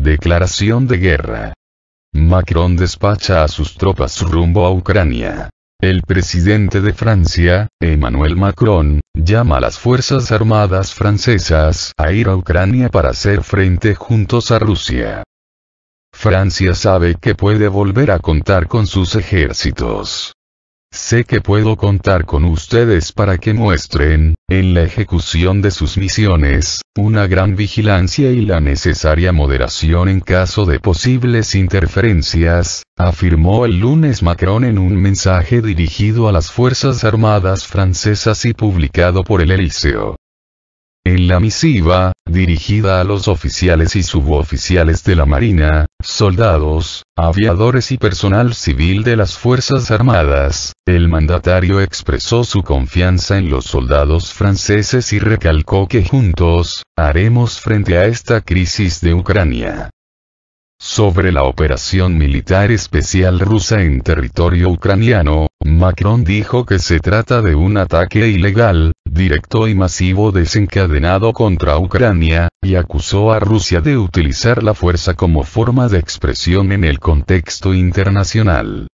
Declaración de guerra. Macron despacha a sus tropas rumbo a Ucrania. El presidente de Francia, Emmanuel Macron, llama a las Fuerzas Armadas francesas a ir a Ucrania para hacer frente juntos a Rusia. Francia sabe que puede volver a contar con sus ejércitos. Sé que puedo contar con ustedes para que muestren, en la ejecución de sus misiones, una gran vigilancia y la necesaria moderación en caso de posibles interferencias, afirmó el lunes Macron en un mensaje dirigido a las Fuerzas Armadas francesas y publicado por el Eliseo. En la misiva, dirigida a los oficiales y suboficiales de la Marina, soldados, aviadores y personal civil de las Fuerzas Armadas, el mandatario expresó su confianza en los soldados franceses y recalcó que juntos, haremos frente a esta crisis de Ucrania. Sobre la operación militar especial rusa en territorio ucraniano, Macron dijo que se trata de un ataque ilegal, directo y masivo desencadenado contra Ucrania, y acusó a Rusia de utilizar la fuerza como forma de expresión en el contexto internacional.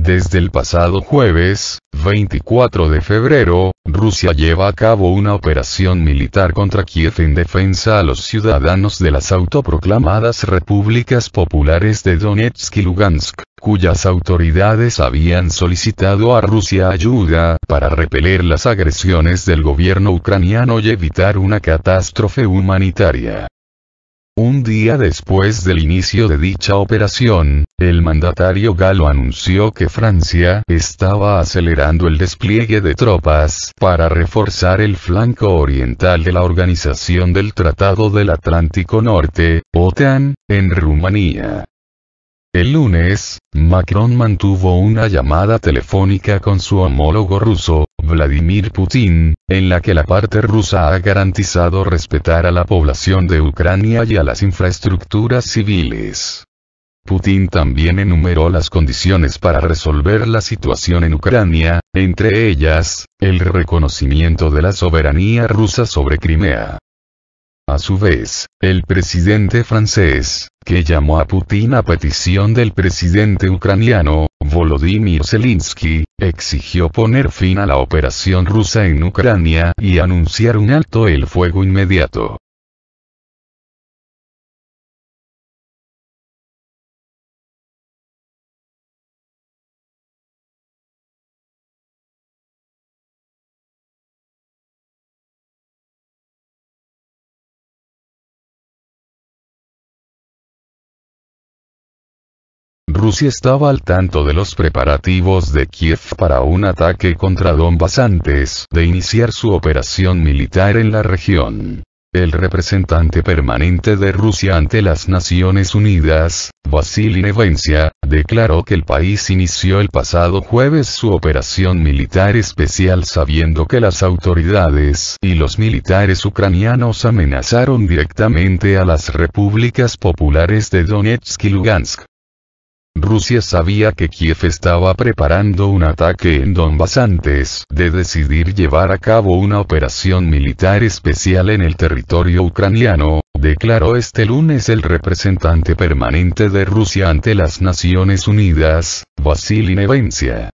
Desde el pasado jueves, 24 de febrero, Rusia lleva a cabo una operación militar contra Kiev en defensa a los ciudadanos de las autoproclamadas repúblicas populares de Donetsk y Lugansk, cuyas autoridades habían solicitado a Rusia ayuda para repeler las agresiones del gobierno ucraniano y evitar una catástrofe humanitaria. Un día después del inicio de dicha operación, el mandatario galo anunció que Francia estaba acelerando el despliegue de tropas para reforzar el flanco oriental de la Organización del Tratado del Atlántico Norte, OTAN, en Rumanía. El lunes, Macron mantuvo una llamada telefónica con su homólogo ruso, Vladimir Putin, en la que la parte rusa ha garantizado respetar a la población de Ucrania y a las infraestructuras civiles. Putin también enumeró las condiciones para resolver la situación en Ucrania, entre ellas, el reconocimiento de la soberanía rusa sobre Crimea. A su vez, el presidente francés, que llamó a Putin a petición del presidente ucraniano, Volodymyr Zelensky, exigió poner fin a la operación rusa en Ucrania y anunciar un alto el fuego inmediato. Rusia estaba al tanto de los preparativos de Kiev para un ataque contra Donbass antes de iniciar su operación militar en la región. El representante permanente de Rusia ante las Naciones Unidas, Vasily Nevencia, declaró que el país inició el pasado jueves su operación militar especial sabiendo que las autoridades y los militares ucranianos amenazaron directamente a las repúblicas populares de Donetsk y Lugansk. Rusia sabía que Kiev estaba preparando un ataque en Donbass antes de decidir llevar a cabo una operación militar especial en el territorio ucraniano, declaró este lunes el representante permanente de Rusia ante las Naciones Unidas, Vasily Nevencia.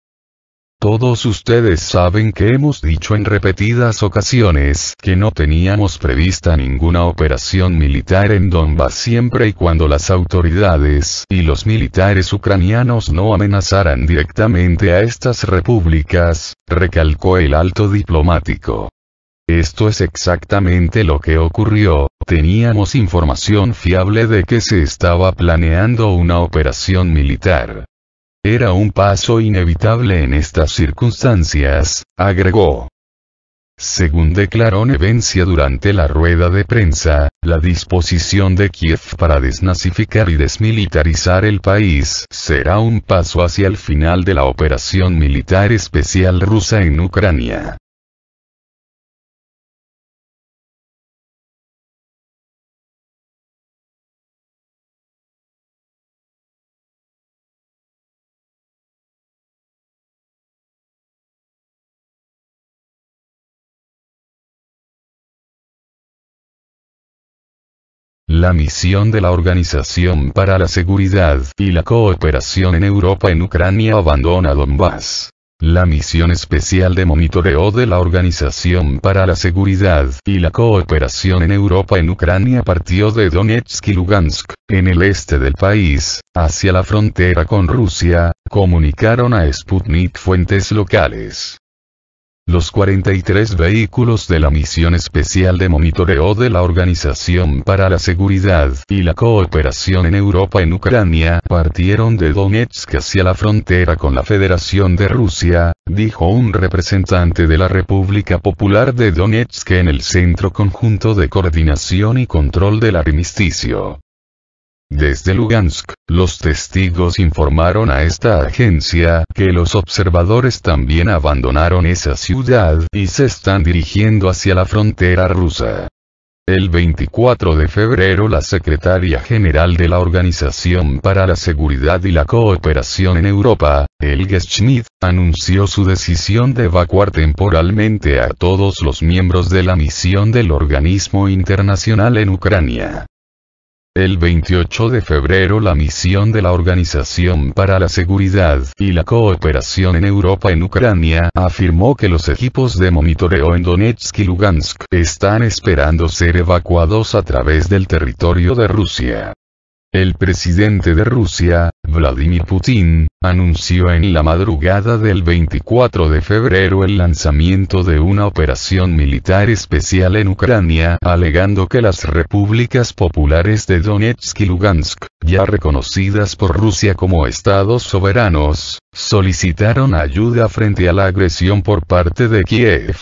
Todos ustedes saben que hemos dicho en repetidas ocasiones que no teníamos prevista ninguna operación militar en Donbass siempre y cuando las autoridades y los militares ucranianos no amenazaran directamente a estas repúblicas, recalcó el alto diplomático. Esto es exactamente lo que ocurrió, teníamos información fiable de que se estaba planeando una operación militar. Era un paso inevitable en estas circunstancias, agregó. Según declaró Nevencia durante la rueda de prensa, la disposición de Kiev para desnazificar y desmilitarizar el país será un paso hacia el final de la operación militar especial rusa en Ucrania. la misión de la Organización para la Seguridad y la Cooperación en Europa en Ucrania abandona Donbass. La misión especial de monitoreo de la Organización para la Seguridad y la Cooperación en Europa en Ucrania partió de Donetsk y Lugansk, en el este del país, hacia la frontera con Rusia, comunicaron a Sputnik fuentes locales. Los 43 vehículos de la Misión Especial de Monitoreo de la Organización para la Seguridad y la Cooperación en Europa en Ucrania partieron de Donetsk hacia la frontera con la Federación de Rusia, dijo un representante de la República Popular de Donetsk en el Centro Conjunto de Coordinación y Control del Armisticio. Desde Lugansk, los testigos informaron a esta agencia que los observadores también abandonaron esa ciudad y se están dirigiendo hacia la frontera rusa. El 24 de febrero la secretaria general de la Organización para la Seguridad y la Cooperación en Europa, Helge Schmidt, anunció su decisión de evacuar temporalmente a todos los miembros de la misión del organismo internacional en Ucrania. El 28 de febrero la misión de la Organización para la Seguridad y la Cooperación en Europa en Ucrania afirmó que los equipos de monitoreo en Donetsk y Lugansk están esperando ser evacuados a través del territorio de Rusia. El presidente de Rusia, Vladimir Putin, anunció en la madrugada del 24 de febrero el lanzamiento de una operación militar especial en Ucrania, alegando que las repúblicas populares de Donetsk y Lugansk, ya reconocidas por Rusia como estados soberanos, solicitaron ayuda frente a la agresión por parte de Kiev.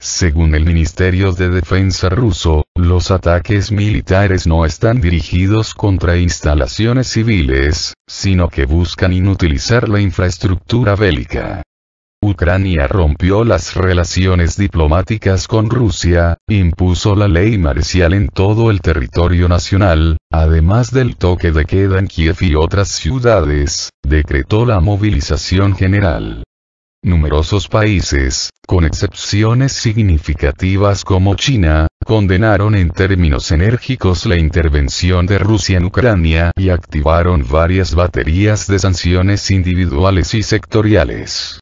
Según el Ministerio de Defensa ruso, los ataques militares no están dirigidos contra instalaciones civiles, sino que buscan inutilizar la infraestructura bélica. Ucrania rompió las relaciones diplomáticas con Rusia, impuso la ley marcial en todo el territorio nacional, además del toque de queda en Kiev y otras ciudades, decretó la movilización general Numerosos países, con excepciones significativas como China, condenaron en términos enérgicos la intervención de Rusia en Ucrania y activaron varias baterías de sanciones individuales y sectoriales.